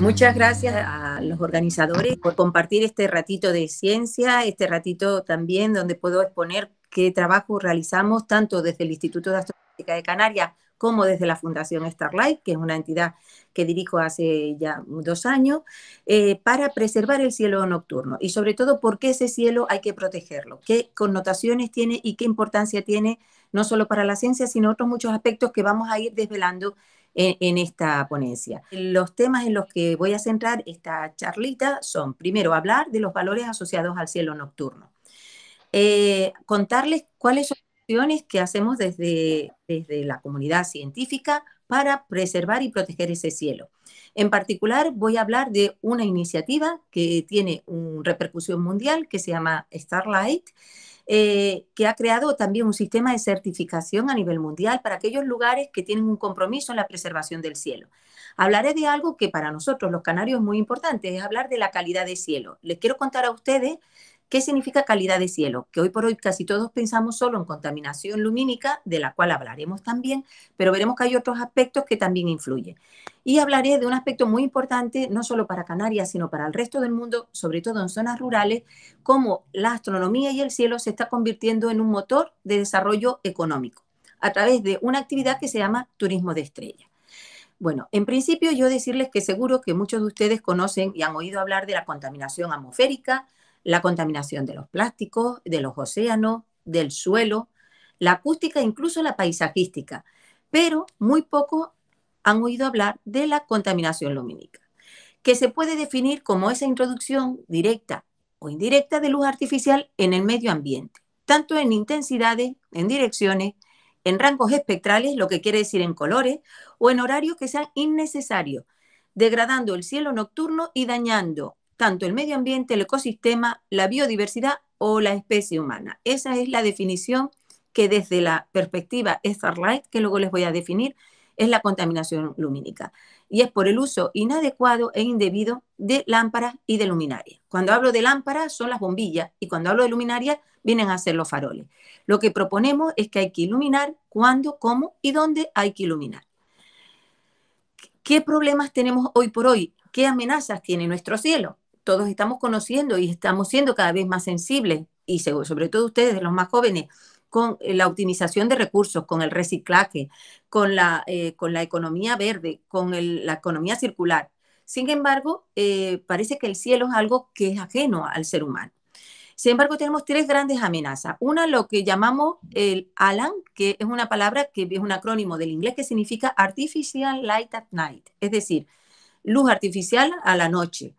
Muchas gracias a los organizadores por compartir este ratito de ciencia, este ratito también donde puedo exponer qué trabajo realizamos tanto desde el Instituto de Astrofísica de Canarias como desde la Fundación Starlight, que es una entidad que dirijo hace ya dos años, eh, para preservar el cielo nocturno y sobre todo por qué ese cielo hay que protegerlo, qué connotaciones tiene y qué importancia tiene, no solo para la ciencia, sino otros muchos aspectos que vamos a ir desvelando en, esta ponencia. Los temas en los que voy a centrar esta charlita son, primero, hablar de los valores asociados al cielo nocturno. Eh, contarles cuáles son las acciones que hacemos desde, desde la comunidad científica para preservar y proteger ese cielo. En particular, voy a hablar de una iniciativa que tiene una repercusión mundial que se llama Starlight, eh, que ha creado también un sistema de certificación a nivel mundial para aquellos lugares que tienen un compromiso en la preservación del cielo. Hablaré de algo que para nosotros los canarios es muy importante, es hablar de la calidad de cielo. Les quiero contar a ustedes ¿Qué significa calidad de cielo? Que hoy por hoy casi todos pensamos solo en contaminación lumínica, de la cual hablaremos también, pero veremos que hay otros aspectos que también influyen. Y hablaré de un aspecto muy importante, no solo para Canarias, sino para el resto del mundo, sobre todo en zonas rurales, cómo la astronomía y el cielo se está convirtiendo en un motor de desarrollo económico a través de una actividad que se llama turismo de estrellas. Bueno, en principio yo decirles que seguro que muchos de ustedes conocen y han oído hablar de la contaminación atmosférica, la contaminación de los plásticos, de los océanos, del suelo, la acústica e incluso la paisajística, pero muy poco han oído hablar de la contaminación lumínica, que se puede definir como esa introducción directa o indirecta de luz artificial en el medio ambiente, tanto en intensidades, en direcciones, en rangos espectrales, lo que quiere decir en colores, o en horarios que sean innecesarios, degradando el cielo nocturno y dañando tanto el medio ambiente, el ecosistema, la biodiversidad o la especie humana. Esa es la definición que desde la perspectiva Starlight, que luego les voy a definir, es la contaminación lumínica. Y es por el uso inadecuado e indebido de lámparas y de luminarias. Cuando hablo de lámparas son las bombillas y cuando hablo de luminarias vienen a ser los faroles. Lo que proponemos es que hay que iluminar cuándo, cómo y dónde hay que iluminar. ¿Qué problemas tenemos hoy por hoy? ¿Qué amenazas tiene nuestro cielo? todos estamos conociendo y estamos siendo cada vez más sensibles, y sobre todo ustedes, los más jóvenes, con eh, la optimización de recursos, con el reciclaje, con la, eh, con la economía verde, con la economía circular. Sin embargo, eh, parece que el cielo es algo que es ajeno al ser humano. Sin embargo, tenemos tres grandes amenazas. Una, lo que llamamos el ALAN, que es una palabra que es un acrónimo del inglés que significa Artificial Light at Night, es decir, luz artificial a la noche.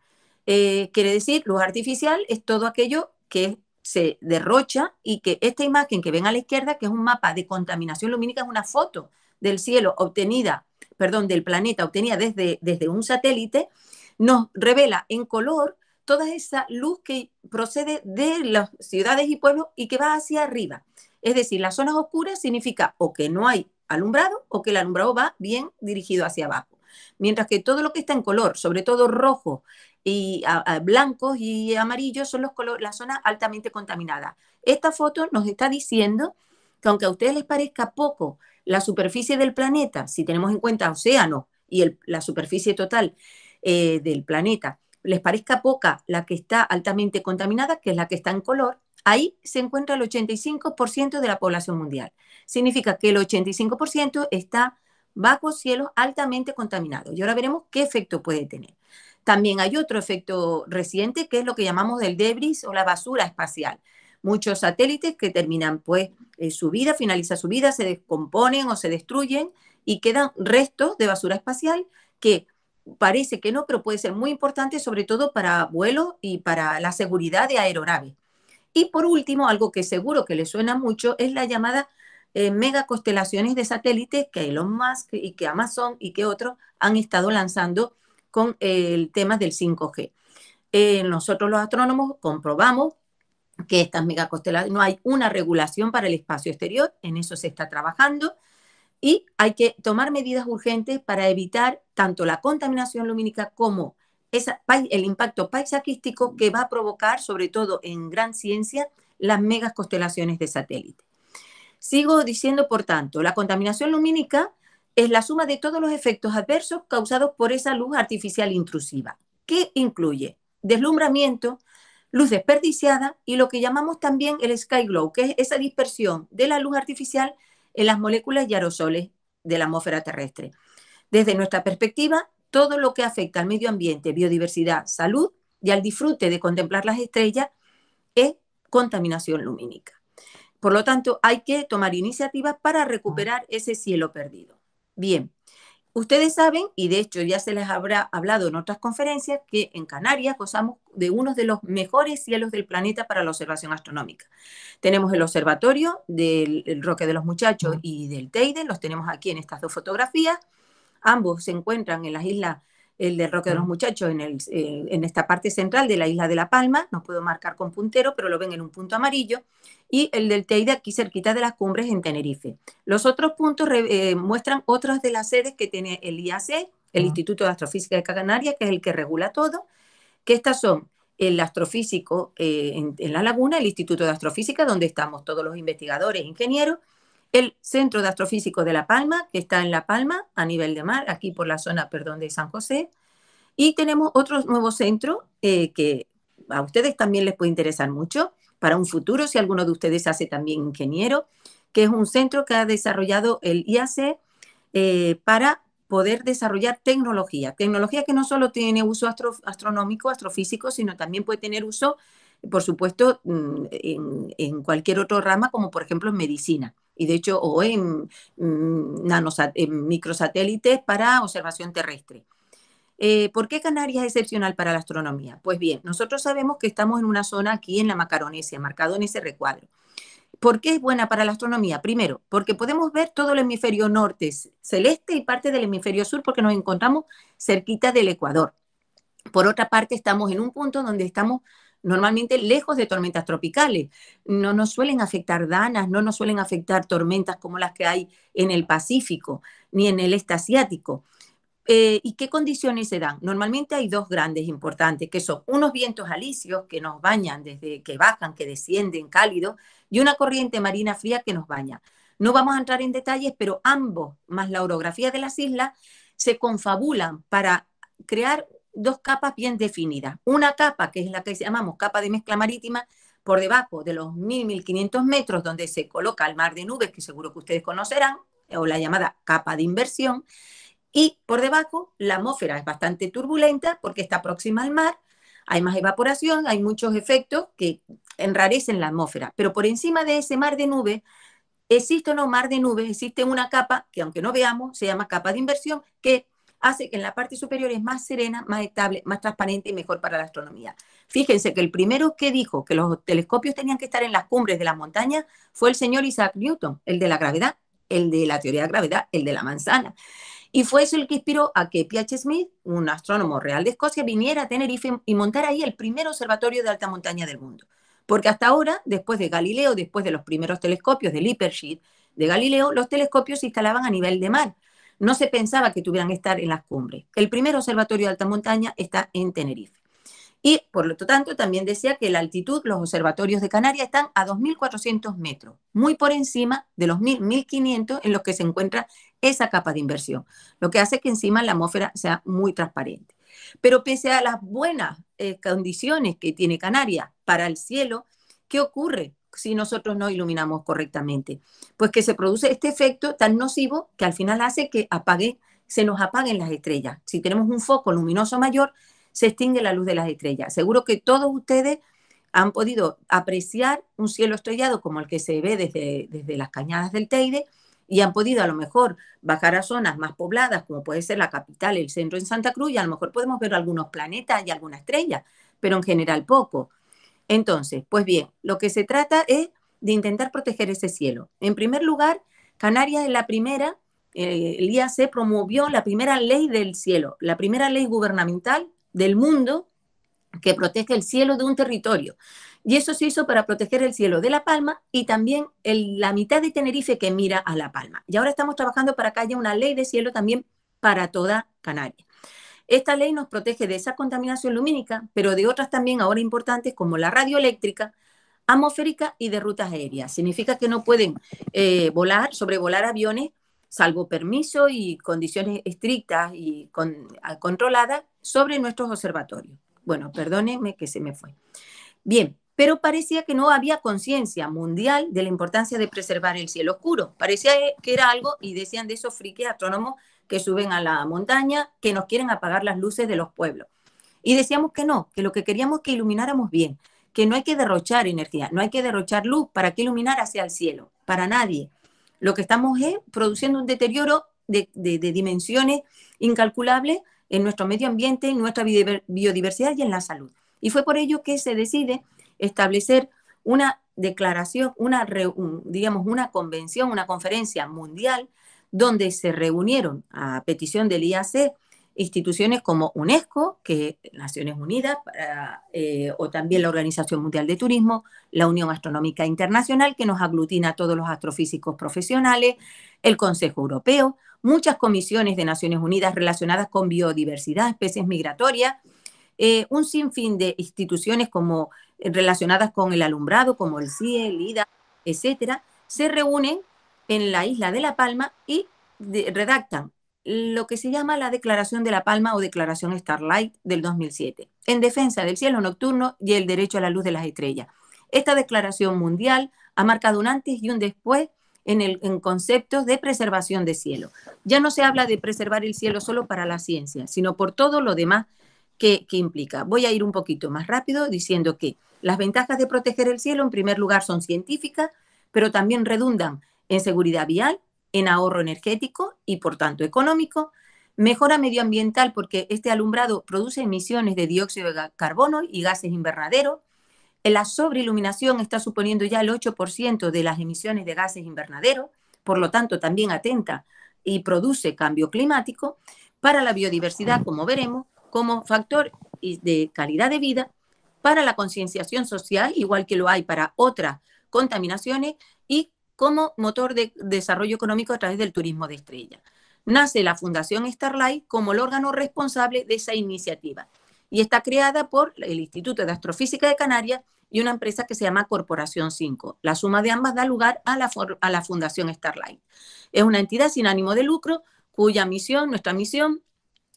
Eh, quiere decir, luz artificial es todo aquello que se derrocha y que esta imagen que ven a la izquierda, que es un mapa de contaminación lumínica, es una foto del cielo obtenida, perdón, del planeta obtenida desde, desde un satélite, nos revela en color toda esa luz que procede de las ciudades y pueblos y que va hacia arriba. Es decir, las zonas oscuras significa o que no hay alumbrado o que el alumbrado va bien dirigido hacia abajo. Mientras que todo lo que está en color, sobre todo rojo, y blancos y amarillos son los color, las zona altamente contaminadas. Esta foto nos está diciendo que aunque a ustedes les parezca poco la superficie del planeta, si tenemos en cuenta océanos y la superficie total eh, del planeta, les parezca poca la que está altamente contaminada, que es la que está en color, ahí se encuentra el 85% de la población mundial. Significa que el 85% está bajo cielos altamente contaminados. Y ahora veremos qué efecto puede tener. También hay otro efecto reciente que es lo que llamamos el debris o la basura espacial. Muchos satélites que terminan pues eh, su vida, finaliza su vida, se descomponen o se destruyen y quedan restos de basura espacial que parece que no, pero puede ser muy importante sobre todo para vuelo y para la seguridad de aeronaves. Y por último, algo que seguro que le suena mucho es la llamada eh, mega constelaciones de satélites que Elon Musk y que Amazon y que otros han estado lanzando con el tema del 5G. Eh, nosotros los astrónomos comprobamos que estas no hay una regulación para el espacio exterior, en eso se está trabajando, y hay que tomar medidas urgentes para evitar tanto la contaminación lumínica como el impacto paisajístico que va a provocar, sobre todo en gran ciencia, las megacostelaciones de satélite. Sigo diciendo, por tanto, la contaminación lumínica es la suma de todos los efectos adversos causados por esa luz artificial intrusiva, que incluye deslumbramiento, luz desperdiciada y lo que llamamos también el sky glow, que es esa dispersión de la luz artificial en las moléculas y aerosoles de la atmósfera terrestre. Desde nuestra perspectiva, todo lo que afecta al medio ambiente, biodiversidad, salud y al disfrute de contemplar las estrellas es contaminación lumínica. Por lo tanto, hay que tomar iniciativas para recuperar ese cielo perdido. Bien, ustedes saben, y de hecho ya se les habrá hablado en otras conferencias, que en Canarias gozamos de uno de los mejores cielos del planeta para la observación astronómica. Tenemos el observatorio del Roque de los Muchachos y del Teide, los tenemos aquí en estas dos fotografías. Ambos se encuentran en las islas el de Roque de los Muchachos en, el, eh, en esta parte central de la isla de La Palma, no puedo marcar con puntero, pero lo ven en un punto amarillo, y el del Teide aquí cerquita de las cumbres en Tenerife. Los otros puntos eh, muestran otras de las sedes que tiene el IAC, el Instituto de Astrofísica de Canarias, que es el que regula todo, que estas son el astrofísico eh, en, en, La Laguna, el Instituto de Astrofísica, donde estamos todos los investigadores, ingenieros, el Centro de Astrofísico de La Palma, que está en La Palma, a nivel de mar, aquí por la zona, perdón, de San José. Y tenemos otro nuevo centro eh, que a ustedes también les puede interesar mucho para un futuro, si alguno de ustedes hace también ingeniero, que es un centro que ha desarrollado el IAC eh, para poder desarrollar tecnología, tecnología que no solo tiene uso astronómico, astrofísico, sino también puede tener uso, por supuesto, mm, en, en cualquier otra rama, como por ejemplo en medicina y de hecho, hoy mm, en, microsatélites para observación terrestre. Eh, ¿Por qué Canarias es excepcional para la astronomía? Pues bien, nosotros sabemos que estamos en una zona aquí en la Macaronesia, marcado en ese recuadro. ¿Por qué es buena para la astronomía? Primero, porque podemos ver todo el hemisferio norte celeste y parte del hemisferio sur porque nos encontramos cerquita del Ecuador. Por otra parte, estamos en un punto donde estamos normalmente lejos de tormentas tropicales. No nos suelen afectar danas, no nos suelen afectar tormentas como las que hay en el Pacífico ni en el este asiático. Eh, ¿Y qué condiciones se dan? Normalmente hay dos grandes importantes, que son unos vientos alisios que nos bañan desde que bajan, que descienden cálidos, y una corriente marina fría que nos baña. No vamos a entrar en detalles, pero ambos, más la orografía de las islas, se confabulan para crear dos capas bien definidas. Una capa, que es la que llamamos capa de mezcla marítima, por debajo de los 1.000, 1.500 metros, donde se coloca el mar de nubes, que seguro que ustedes conocerán, o la llamada capa de inversión, y por debajo la atmósfera es bastante turbulenta porque está próxima al mar, hay más evaporación, hay muchos efectos que enrarecen la atmósfera, pero por encima de ese mar de nubes existe no mar de nubes, existe una capa que aunque no veamos se llama capa de inversión, que hace que en la parte superior es más serena, más estable, más transparente y mejor para la astronomía. Fíjense que el primero que dijo que los telescopios tenían que estar en las cumbres de las montañas fue el señor Isaac Newton, el de la gravedad, el de la teoría de la gravedad, el de la manzana. Y fue eso el que inspiró a que P.H. Smith, un astrónomo real de Escocia, viniera a Tenerife y montara ahí el primer observatorio de alta montaña del mundo. Porque hasta ahora, después de Galileo, después de los primeros telescopios del Lippershey, de Galileo, los telescopios se instalaban a nivel de mar. No se pensaba que tuvieran que estar en las cumbres. El primer observatorio de alta montaña está en Tenerife. Y por lo tanto, también decía que la altitud, los observatorios de Canarias están a 2.400 metros, muy por encima de los 1.500 en los que se encuentra esa capa de inversión, lo que hace que encima la atmósfera sea muy transparente. Pero pese a las buenas eh, condiciones que tiene Canarias para el cielo, ¿qué ocurre? si nosotros no iluminamos correctamente. Pues que se produce este efecto tan nocivo que al final hace que apague, se nos apaguen las estrellas. Si tenemos un foco luminoso mayor, se extingue la luz de las estrellas. Seguro que todos ustedes han podido apreciar un cielo estrellado como el que se ve desde, desde las cañadas del Teide y han podido a lo mejor bajar a zonas más pobladas, como puede ser la capital, el centro en Santa Cruz, y a lo mejor podemos ver algunos planetas y algunas estrellas, pero en general poco. Entonces, pues bien, lo que se trata es de intentar proteger ese cielo. En primer lugar, Canarias es la primera, eh, el IAC promovió la primera ley del cielo, la primera ley gubernamental del mundo que protege el cielo de un territorio. Y eso se hizo para proteger el cielo de La Palma y también la mitad de Tenerife que mira a La Palma. Y ahora estamos trabajando para que haya una ley de cielo también para toda Canarias. Esta ley nos protege de esa contaminación lumínica, pero de otras también ahora importantes como la radioeléctrica, atmosférica y de rutas aéreas. Significa que no pueden eh, volar, sobrevolar aviones, salvo permiso y condiciones estrictas y controladas, sobre nuestros observatorios. Bueno, perdónenme que se me fue. Bien, pero parecía que no había conciencia mundial de la importancia de preservar el cielo oscuro. Parecía que era algo, y decían de esos friki astrónomos que suben a la montaña, que nos quieren apagar las luces de los pueblos. Y decíamos que no, que lo que queríamos es que ilumináramos bien, que no hay que derrochar energía, no hay que derrochar luz para que iluminar hacia el cielo, para nadie. Lo que estamos es produciendo un deterioro de, de, de dimensiones incalculables en nuestro medio ambiente, en nuestra biodiversidad y en la salud. Y fue por ello que se decide establecer una declaración, una, digamos, una convención, una conferencia mundial donde se reunieron a petición del IAC instituciones como UNESCO, que Naciones Unidas, eh, o también la Organización Mundial de Turismo, la Unión Astronómica Internacional, que nos aglutina a todos los astrofísicos profesionales, el Consejo Europeo, muchas comisiones de Naciones Unidas relacionadas con biodiversidad, especies migratorias, eh, un sinfín de instituciones como eh, relacionadas con el alumbrado, como el CIE, el IDA, etcétera, se reúnen en la isla de La Palma y redactan lo que se llama la Declaración de La Palma o Declaración Starlight del 2007, en defensa del cielo nocturno y el derecho a la luz de las estrellas. Esta declaración mundial ha marcado un antes y un después en, el, en conceptos de preservación de cielo. Ya no se habla de preservar el cielo solo para la ciencia, sino por todo lo demás que, que implica. Voy a ir un poquito más rápido diciendo que las ventajas de proteger el cielo, en primer lugar, son científicas, pero también redundan en seguridad vial, en ahorro energético y, por tanto, económico, mejora medioambiental porque este alumbrado produce emisiones de dióxido de carbono y gases invernaderos, la sobreiluminación está suponiendo ya el 8% de las emisiones de gases invernaderos, por lo tanto también atenta y produce cambio climático, para la biodiversidad, como veremos, como factor de calidad de vida, para la concienciación social, igual que lo hay para otras contaminaciones, como motor de desarrollo económico a través del turismo de estrella. Nace la Fundación Starlight como el órgano responsable de esa iniciativa y está creada por el Instituto de Astrofísica de Canarias y una empresa que se llama Corporación 5. La suma de ambas da lugar a la, a la Fundación Starlight. Es una entidad sin ánimo de lucro cuya misión, nuestra misión,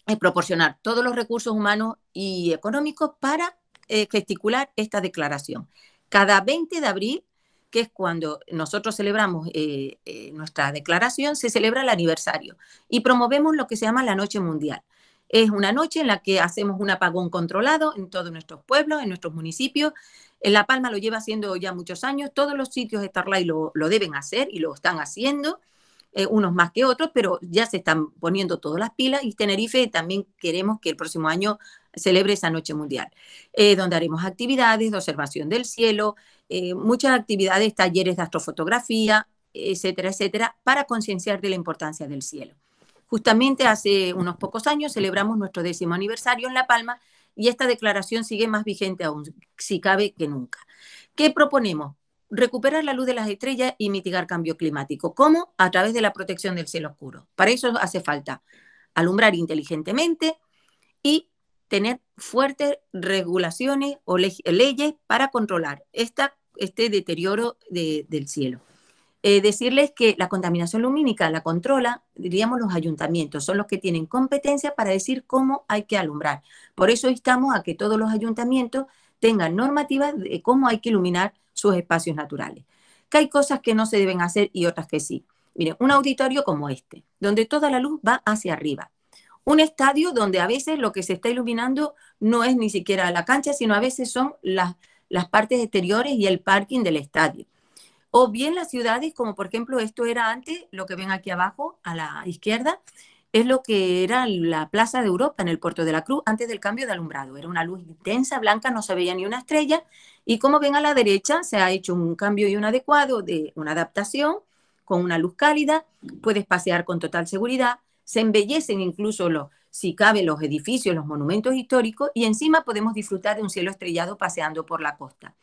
es proporcionar todos los recursos humanos y económicos para eh, gesticular esta declaración. Cada 20 de abril que es cuando nosotros celebramos eh, eh, nuestra declaración, se celebra el aniversario y promovemos lo que se llama la Noche Mundial. Es una noche en la que hacemos un apagón controlado en todos nuestros pueblos, en nuestros municipios. En La Palma lo lleva haciendo ya muchos años, todos los sitios de Starlight lo, lo deben hacer y lo están haciendo. Eh, unos más que otros, pero ya se están poniendo todas las pilas y Tenerife también queremos que el próximo año celebre esa noche mundial, eh, donde haremos actividades de observación del cielo, eh, muchas actividades, talleres de astrofotografía, etcétera, etcétera, para concienciar de la importancia del cielo. Justamente hace unos pocos años celebramos nuestro décimo aniversario en La Palma y esta declaración sigue más vigente aún, si cabe, que nunca. ¿Qué proponemos? recuperar la luz de las estrellas y mitigar cambio climático. ¿Cómo? A través de la protección del cielo oscuro. Para eso hace falta alumbrar inteligentemente y tener fuertes regulaciones o leyes para controlar este deterioro del cielo. Eh, decirles que la contaminación lumínica la controla, diríamos, los ayuntamientos, son los que tienen competencia para decir cómo hay que alumbrar. Por eso estamos a que todos los ayuntamientos tengan normativas de cómo hay que iluminar sus espacios naturales. Que hay cosas que no se deben hacer y otras que sí. Miren, un auditorio como este, donde toda la luz va hacia arriba, un estadio donde a veces lo que se está iluminando no es ni siquiera la cancha, sino a veces son las, las partes exteriores y el parking del estadio. O bien las ciudades, como por ejemplo esto era antes, lo que ven aquí abajo a la izquierda, es lo que era la Plaza de Europa en el Puerto de la Cruz antes del cambio de alumbrado. Era una luz intensa, blanca, no se veía ni una estrella. Y como ven a la derecha, se ha hecho un cambio y un adecuado de una adaptación con una luz cálida. Puedes pasear con total seguridad, se embellecen incluso los, si cabe, los edificios, los monumentos históricos, y encima podemos disfrutar de un cielo estrellado paseando por la costa.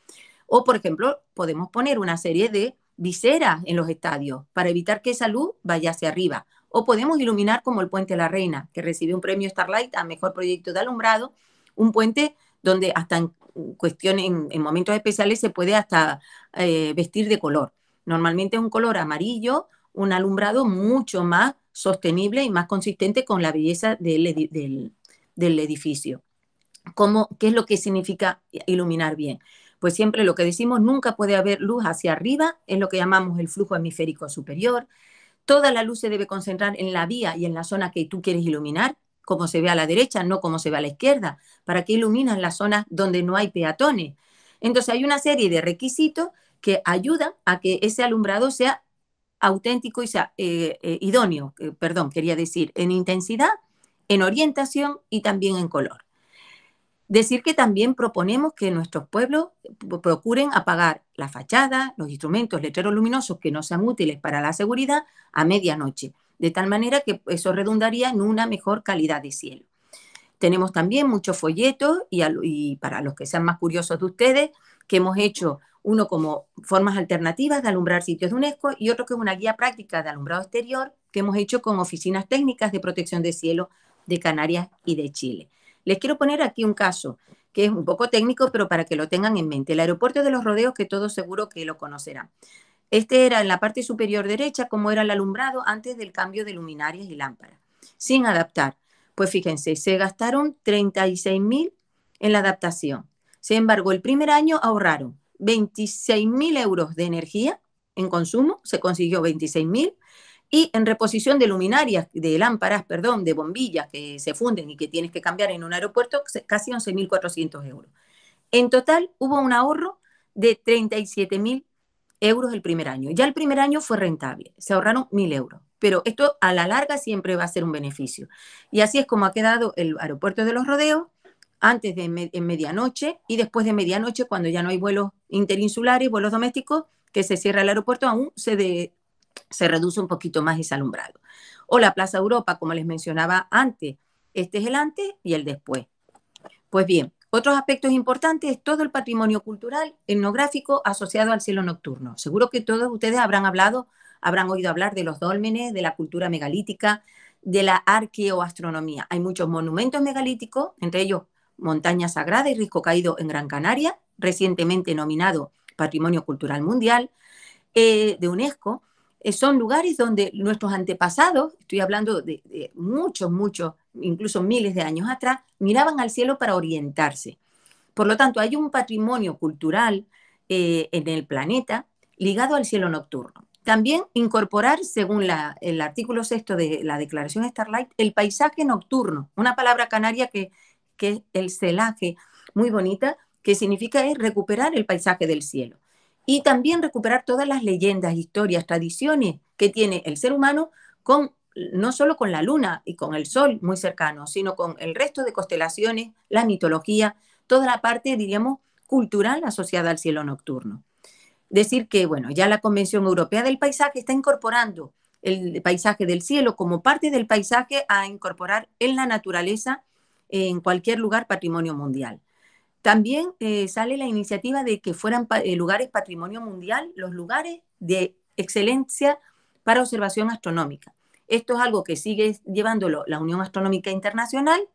O, por ejemplo, podemos poner una serie de viseras en los estadios para evitar que esa luz vaya hacia arriba. O podemos iluminar como el Puente La Reina, que recibe un premio Starlight a Mejor Proyecto de Alumbrado, un puente donde hasta en en, momentos especiales se puede hasta eh, vestir de color. Normalmente es un color amarillo un alumbrado mucho más sostenible y más consistente con la belleza del, edificio. ¿Qué es lo que significa iluminar bien? Pues siempre lo que decimos, nunca puede haber luz hacia arriba, es lo que llamamos el flujo hemisférico superior. Toda la luz se debe concentrar en la vía y en la zona que tú quieres iluminar, como se ve a la derecha, no como se ve a la izquierda, para que iluminas las zonas donde no hay peatones. Entonces hay una serie de requisitos que ayudan a que ese alumbrado sea auténtico y eh, eh, idóneo, eh, perdón, quería decir, en intensidad, en orientación y también en color. Decir que también proponemos que nuestros pueblos procuren apagar la fachada, los instrumentos, letreros luminosos que no sean útiles para la seguridad a medianoche, de tal manera que eso redundaría en una mejor calidad de cielo. Tenemos también muchos folletos y, y para los que sean más curiosos de ustedes, que hemos hecho uno como formas alternativas de alumbrar sitios de UNESCO y otro que es una guía práctica de alumbrado exterior que hemos hecho con oficinas técnicas de protección de cielo de Canarias y de Chile. Les quiero poner aquí un caso que es un poco técnico, pero para que lo tengan en mente. El aeropuerto de los rodeos, que todos seguro que lo conocerán. Este era en la parte superior derecha como era el alumbrado antes del cambio de luminarias y lámparas, sin adaptar. Pues fíjense, se gastaron 36.000 en la adaptación. Sin embargo, el primer año ahorraron 26.000 euros de energía en consumo, se consiguió 26.000, y en reposición de luminarias, de lámparas, perdón, de bombillas que se funden y que tienes que cambiar en un aeropuerto, casi 11.400 euros. En total hubo un ahorro de 37.000 euros el primer año. Ya el primer año fue rentable, se ahorraron 1.000 euros, pero esto a la larga siempre va a ser un beneficio. Y así es como ha quedado el aeropuerto de los rodeos antes de medianoche y después de medianoche cuando ya no hay vuelos interinsulares, vuelos domésticos, que se cierra el aeropuerto, aún se, se reduce un poquito más ese alumbrado. O la Plaza Europa, como les mencionaba antes, este es el antes y el después. Pues bien, otros aspectos importantes es todo el patrimonio cultural etnográfico asociado al cielo nocturno. Seguro que todos ustedes habrán hablado, habrán oído hablar de los dólmenes, de la cultura megalítica, de la arqueoastronomía. Hay muchos monumentos megalíticos, entre ellos montaña sagrada y risco caído en Gran Canaria, recientemente nominado Patrimonio Cultural Mundial eh, de UNESCO, eh, son lugares donde nuestros antepasados, estoy hablando de, muchos, muchos, incluso miles de años atrás, miraban al cielo para orientarse. Por lo tanto, hay un patrimonio cultural eh, en el planeta ligado al cielo nocturno. También incorporar, según el artículo sexto de la Declaración Starlight, el paisaje nocturno, una palabra canaria que, que es el celaje, muy bonita, que significa es recuperar el paisaje del cielo. Y también recuperar todas las leyendas, historias, tradiciones que tiene el ser humano con no solo con la luna y con el sol muy cercano, sino con el resto de constelaciones, la mitología, toda la parte, diríamos, cultural asociada al cielo nocturno. Decir que, bueno, ya la Convención Europea del Paisaje está incorporando el paisaje del cielo como parte del paisaje a incorporar en la naturaleza en cualquier lugar patrimonio mundial. También eh, sale la iniciativa de que fueran eh, lugares patrimonio mundial los lugares de excelencia para observación astronómica. Esto es algo que sigue llevándolo la Unión Astronómica Internacional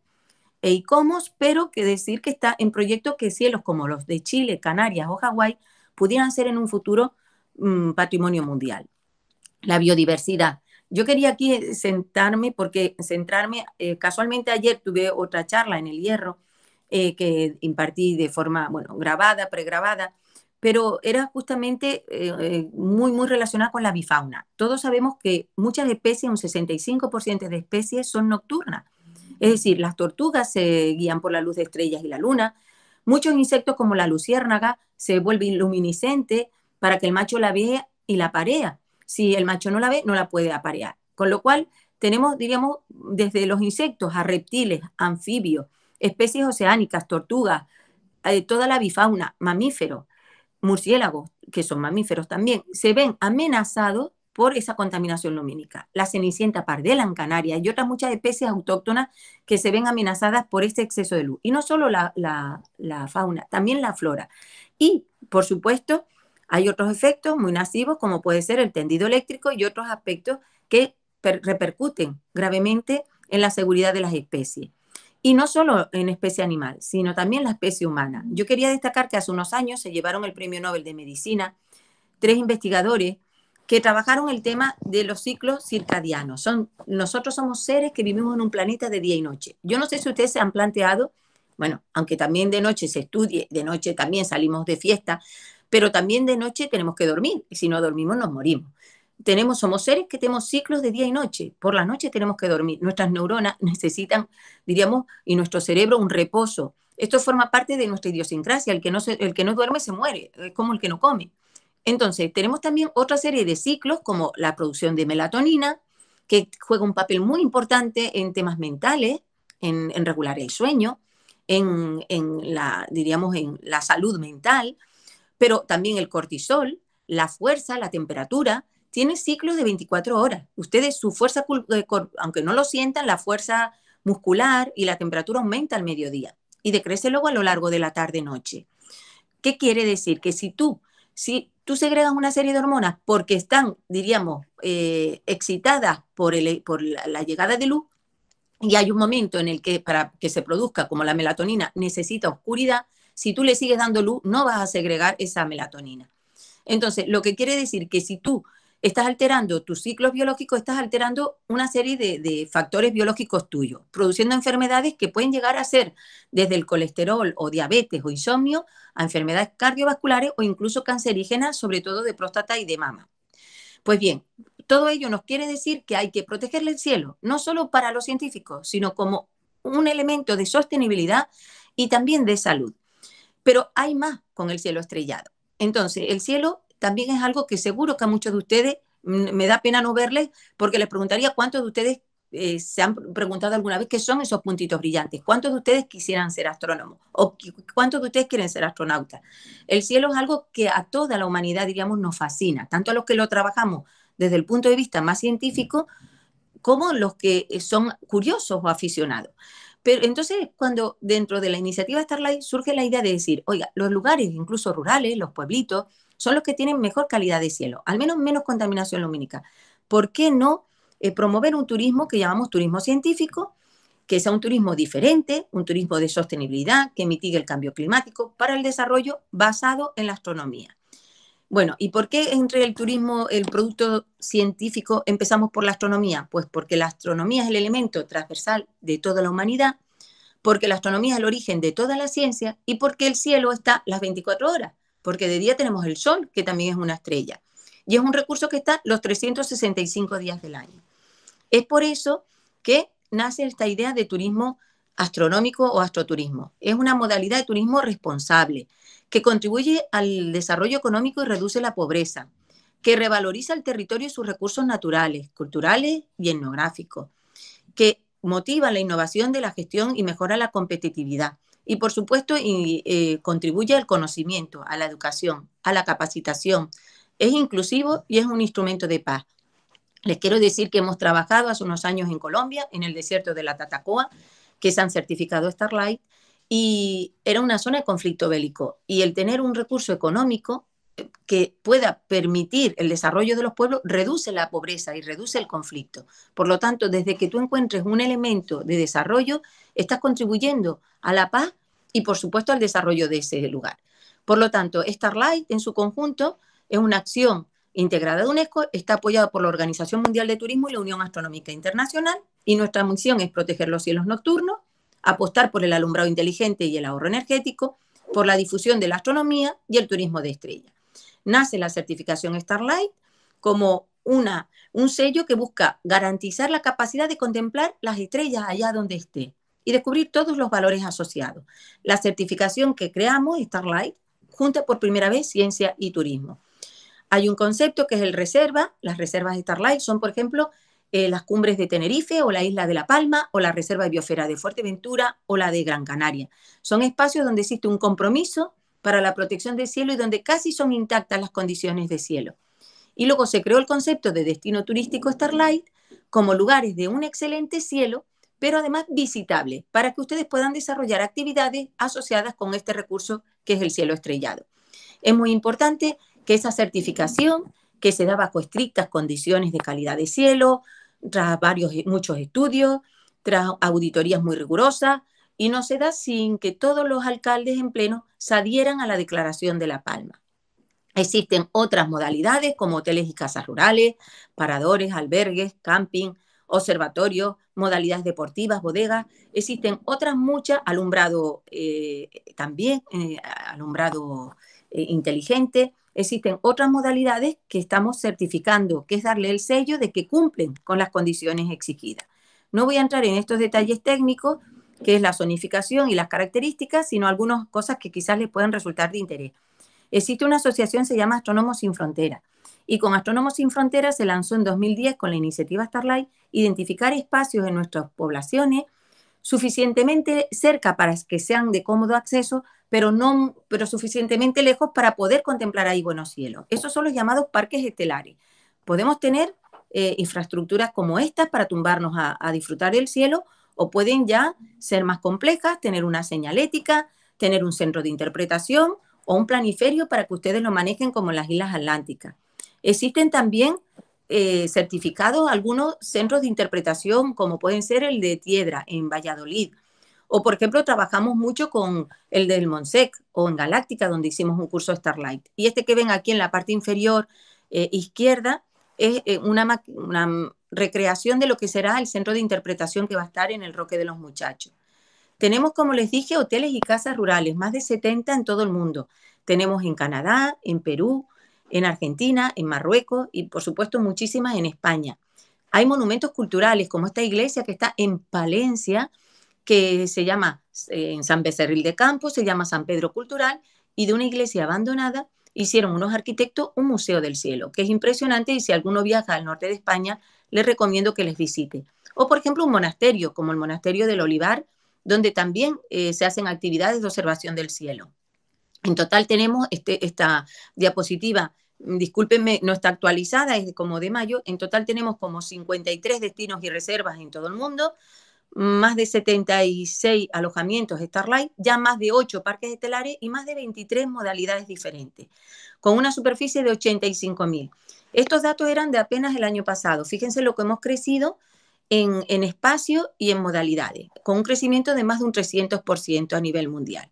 e ICOMOS, pero que decir que está en proyectos que cielos como los de Chile, Canarias o Hawái pudieran ser en un futuro mm, patrimonio mundial. La biodiversidad. Yo quería aquí eh, sentarme porque centrarme, eh, casualmente ayer tuve otra charla en el Hierro eh, que impartí de forma, bueno, grabada, pregrabada, pero era justamente muy, muy relacionada con la bifauna. Todos sabemos que muchas especies, un 65% de especies son nocturnas. Es decir, las tortugas se guían por la luz de estrellas y la luna, muchos insectos como la luciérnaga se vuelven luminiscente para que el macho la vea y la parea. Si el macho no la ve, no la puede aparear. Con lo cual, tenemos, diríamos, desde los insectos a reptiles, anfibios, especies oceánicas, tortugas, eh, toda la bifauna, mamíferos, murciélagos, que son mamíferos también, se ven amenazados por esa contaminación lumínica. La cenicienta pardela en Canarias y otras muchas especies autóctonas que se ven amenazadas por este exceso de luz. Y no solo la fauna, también la flora. Y, por supuesto, hay otros efectos muy nocivos, como puede ser el tendido eléctrico y otros aspectos que repercuten gravemente en la seguridad de las especies. Y no solo en especie animal, sino también la especie humana. Yo quería destacar que hace unos años se llevaron el Premio Nobel de Medicina tres investigadores que trabajaron el tema de los ciclos circadianos. Son, nosotros somos seres que vivimos en un planeta de día y noche. Yo no sé si ustedes se han planteado, bueno, aunque también de noche se estudie, de noche también salimos de fiesta, pero también de noche tenemos que dormir y si no dormimos nos morimos. Tenemos, somos seres que tenemos ciclos de día y noche. Por la noche tenemos que dormir. Nuestras neuronas necesitan, diríamos, y nuestro cerebro un reposo. Esto forma parte de nuestra idiosincrasia. El que no, el que no duerme se muere, es como el que no come. Entonces, tenemos también otra serie de ciclos como la producción de melatonina, que juega un papel muy importante en temas mentales, en, regular el sueño, en, la, diríamos, en la salud mental, pero también el cortisol, la fuerza, la temperatura, tiene ciclos de 24 horas. Ustedes, su fuerza, eh, aunque no lo sientan, la fuerza muscular y la temperatura aumenta al mediodía y decrece luego a lo largo de la tarde-noche. ¿Qué quiere decir? Que si tú, si tú segregas una serie de hormonas porque están, diríamos, eh, excitadas por, el, por la llegada de luz, y hay un momento en el que para que se produzca, como la melatonina, necesita oscuridad, si tú le sigues dando luz, no vas a segregar esa melatonina. Entonces, lo que quiere decir que si tú estás alterando tus ciclos biológicos, estás alterando una serie de, factores biológicos tuyos, produciendo enfermedades que pueden llegar a ser desde el colesterol o diabetes o insomnio a enfermedades cardiovasculares o incluso cancerígenas, sobre todo de próstata y de mama. Pues bien, todo ello nos quiere decir que hay que protegerle el cielo, no solo para los científicos, sino como un elemento de sostenibilidad y también de salud. Pero hay más con el cielo estrellado. Entonces, el cielo también es algo que seguro que a muchos de ustedes mm, me da pena no verles, porque les preguntaría cuántos de ustedes eh, se han preguntado alguna vez qué son esos puntitos brillantes. ¿Cuántos de ustedes quisieran ser astrónomos? ¿O cuántos de ustedes quieren ser astronautas? El cielo es algo que a toda la humanidad, diríamos, nos fascina, tanto a los que lo trabajamos desde el punto de vista más científico, como los que son curiosos o aficionados. Pero entonces cuando dentro de la iniciativa Starlight surge la idea de decir, oiga, los lugares, incluso rurales, los pueblitos, son los que tienen mejor calidad de cielo, al menos menos contaminación lumínica. ¿Por qué no eh, promover un turismo que llamamos turismo científico, que sea un turismo diferente, un turismo de sostenibilidad, que mitigue el cambio climático para el desarrollo basado en la astronomía? Bueno, ¿y por qué entre el turismo el producto científico empezamos por la astronomía? Pues porque la astronomía es el elemento transversal de toda la humanidad, porque la astronomía es el origen de toda la ciencia y porque el cielo está las 24 horas, porque de día tenemos el sol, que también es una estrella, y es un recurso que está los 365 días del año. Es por eso que nace esta idea de turismo astronómico o astroturismo. Es una modalidad de turismo responsable que contribuye al desarrollo económico y reduce la pobreza, que revaloriza el territorio y sus recursos naturales, culturales y etnográficos, que motiva la innovación de la gestión y mejora la competitividad. Y por supuesto, eh, contribuye al conocimiento, a la educación, a la capacitación. Es inclusivo y es un instrumento de paz. Les quiero decir que hemos trabajado hace unos años en Colombia, en el desierto de la Tatacoa, que se han certificado Starlight, y era una zona de conflicto bélico. Y el tener un recurso económico que pueda permitir el desarrollo de los pueblos reduce la pobreza y reduce el conflicto. Por lo tanto, desde que tú encuentres un elemento de desarrollo, estás contribuyendo a la paz y, por supuesto, al desarrollo de ese lugar. Por lo tanto, Starlight en su conjunto es una acción integrada de UNESCO, está apoyada por la Organización Mundial de Turismo y la Unión Astronómica Internacional y nuestra misión es proteger los cielos nocturnos apostar por el alumbrado inteligente y el ahorro energético, por la difusión de la astronomía y el turismo de estrellas. Nace la certificación Starlight como una, un sello que busca garantizar la capacidad de contemplar las estrellas allá donde esté y descubrir todos los valores asociados. La certificación que creamos, Starlight, junta por primera vez ciencia y turismo. Hay un concepto que es el reserva. Las reservas de Starlight son, por ejemplo, eh, las cumbres de Tenerife o la isla de La Palma o la Reserva de Biosfera de Fuerteventura o la de Gran Canaria. Son espacios donde existe un compromiso para la protección del cielo y donde casi son intactas las condiciones de cielo. Y luego se creó el concepto de destino turístico Starlight como lugares de un excelente cielo, pero además visitable, para que ustedes puedan desarrollar actividades asociadas con este recurso que es el cielo estrellado. Es muy importante que esa certificación que se da bajo estrictas condiciones de calidad de cielo, tras varios, e, muchos estudios, tras auditorías muy rigurosas, y no se da sin que todos los alcaldes en pleno se adhieran a la Declaración de La Palma. Existen otras modalidades como hoteles y casas rurales, paradores, albergues, camping, observatorios, modalidades deportivas, bodegas. Existen otras muchas, alumbrado eh, también, eh, alumbrado eh, inteligente. Existen otras modalidades que estamos certificando, que es darle el sello de que cumplen con las condiciones exigidas. No voy a entrar en estos detalles técnicos, que es la zonificación y las características, sino algunas cosas que quizás les puedan resultar de interés. Existe una asociación, se llama Astrónomos Sin Fronteras, y con Astrónomos Sin Fronteras se lanzó en 2010 con la iniciativa Starlight identificar espacios en nuestras poblaciones suficientemente cerca para que sean de cómodo acceso, pero no pero suficientemente lejos para poder contemplar ahí buenos cielos. Esos son los llamados parques estelares. Podemos tener eh, infraestructuras como estas para tumbarnos a, disfrutar del cielo o pueden ya ser más complejas, tener una señalética, tener un centro de interpretación o un planiferio para que ustedes lo manejen como en las Islas Atlánticas. Existen también eh, certificados algunos centros de interpretación, como pueden ser el de Tiedra en Valladolid, o, por ejemplo, trabajamos mucho con el del Monsec o en Galáctica, donde hicimos un curso Starlight. Y este que ven aquí en la parte inferior eh, izquierda es eh, una recreación de lo que será el centro de interpretación que va a estar en el Roque de los Muchachos. Tenemos, como les dije, hoteles y casas rurales, más de 70 en todo el mundo. Tenemos en Canadá, en Perú, en Argentina, en Marruecos y, por supuesto, muchísimas en España. Hay monumentos culturales como esta iglesia que está en Palencia, que se llama eh, en San Becerril de Campos, se llama San Pedro Cultural, y de una iglesia abandonada hicieron unos arquitectos un museo del cielo, que es impresionante y si alguno viaja al norte de España, les recomiendo que les visite. O, por ejemplo, un monasterio, como el Monasterio del Olivar, donde también eh, se hacen actividades de observación del cielo. En total tenemos este, esta diapositiva, mm, discúlpenme, no está actualizada, es como de mayo, en total tenemos como 53 destinos y reservas en todo el mundo, más de 76 alojamientos Starlight, ya más de 8 parques estelares y más de 23 modalidades diferentes, con una superficie de 85.000. Estos datos eran de apenas el año pasado. Fíjense lo que hemos crecido en, en espacio y en modalidades, con un crecimiento de más de un 300% a nivel mundial.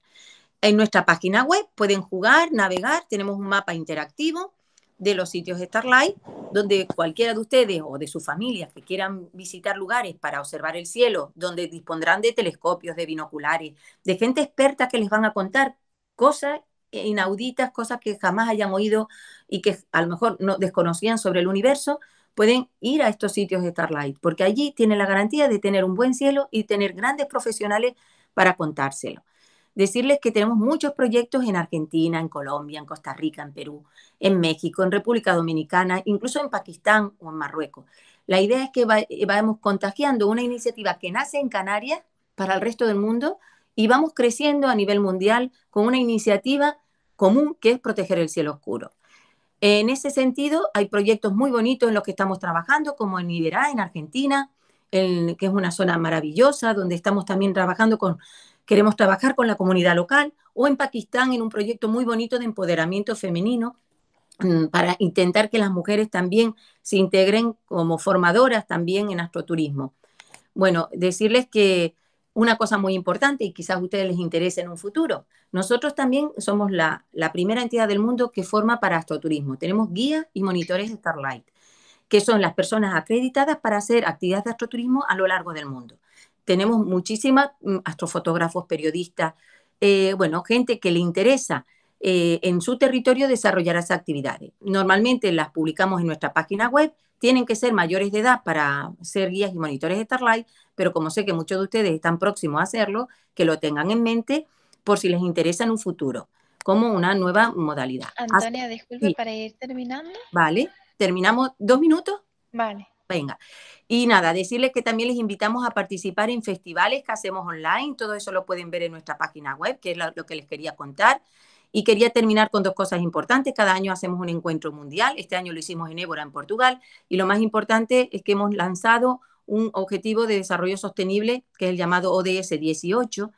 En nuestra página web pueden jugar, navegar, tenemos un mapa interactivo de los sitios de Starlight, donde cualquiera de ustedes o de sus familias que quieran visitar lugares para observar el cielo, donde dispondrán de telescopios, de binoculares, de gente experta que les van a contar cosas inauditas, cosas que jamás hayan oído y que a lo mejor no desconocían sobre el universo, pueden ir a estos sitios de Starlight, porque allí tienen la garantía de tener un buen cielo y tener grandes profesionales para contárselo decirles que tenemos muchos proyectos en Argentina, en Colombia, en Costa Rica, en Perú, en México, en República Dominicana, incluso en Pakistán o en Marruecos. La idea es que eh, vayamos contagiando una iniciativa que nace en Canarias para el resto del mundo y vamos creciendo a nivel mundial con una iniciativa común que es proteger el cielo oscuro. En ese sentido, hay proyectos muy bonitos en los que estamos trabajando, como en Iberá, en Argentina, que es una zona maravillosa, donde estamos también trabajando con Queremos trabajar con la comunidad local o en Pakistán en un proyecto muy bonito de empoderamiento femenino mm, para intentar que las mujeres también se integren como formadoras también en astroturismo. Bueno, decirles que una cosa muy importante y quizás a ustedes les interese en un futuro, nosotros también somos la, la primera entidad del mundo que forma para astroturismo. Tenemos guías y monitores Starlight, que son las personas acreditadas para hacer actividades de astroturismo a lo largo del mundo tenemos muchísimas mm, astrofotógrafos, periodistas, eh, bueno, gente que le interesa eh, en su territorio desarrollar esas actividades. Normalmente las publicamos en nuestra página web, tienen que ser mayores de edad para ser guías y monitores de Starlight, pero como sé que muchos de ustedes están próximos a hacerlo, que lo tengan en mente por si les interesa en un futuro, como una nueva modalidad. Antonia, disculpe para ir terminando. Vale, terminamos dos minutos. Vale venga. Y nada, decirles que también les invitamos a participar en festivales que hacemos online, todo eso lo pueden ver en nuestra página web, que es lo, que les quería contar. Y quería terminar con dos cosas importantes. Cada año hacemos un encuentro mundial. Este año lo hicimos en Ébora, en Portugal. Y lo más importante es que hemos lanzado un objetivo de desarrollo sostenible, que es el llamado ODS 18,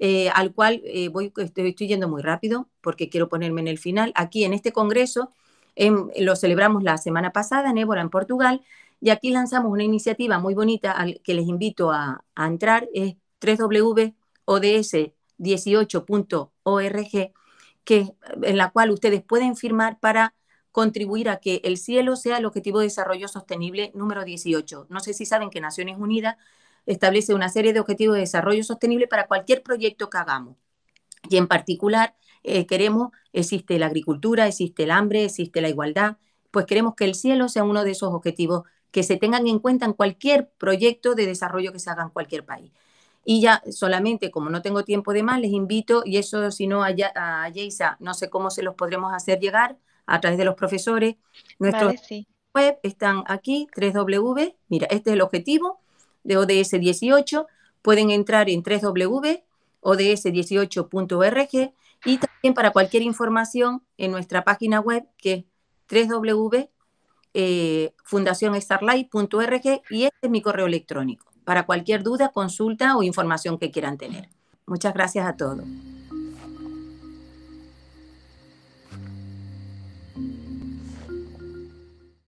eh, al cual eh, voy, este, estoy, yendo muy rápido porque quiero ponerme en el final. Aquí en este congreso, em, lo celebramos la semana pasada en Ébora, en Portugal, y aquí lanzamos una iniciativa muy bonita que les invito a, entrar, es www.ods18.org, en la cual ustedes pueden firmar para contribuir a que el cielo sea el objetivo de desarrollo sostenible número 18. No sé si saben que Naciones Unidas establece una serie de objetivos de desarrollo sostenible para cualquier proyecto que hagamos. Y en particular eh, queremos, existe la agricultura, existe el hambre, existe la igualdad, pues queremos que el cielo sea uno de esos objetivos que se tengan en cuenta en cualquier proyecto de desarrollo que se haga en cualquier país. Y ya solamente, como no tengo tiempo de más, les invito, y eso si no a, a no sé cómo se los podremos hacer llegar a través de los profesores. Nuestros web están aquí, 3W, mira, este es el objetivo de ODS 18, pueden entrar en 3W, ods18.org y también para cualquier información en nuestra página web que es 3W eh, y este es mi correo electrónico para cualquier duda, consulta o información que quieran tener. Muchas gracias a todos.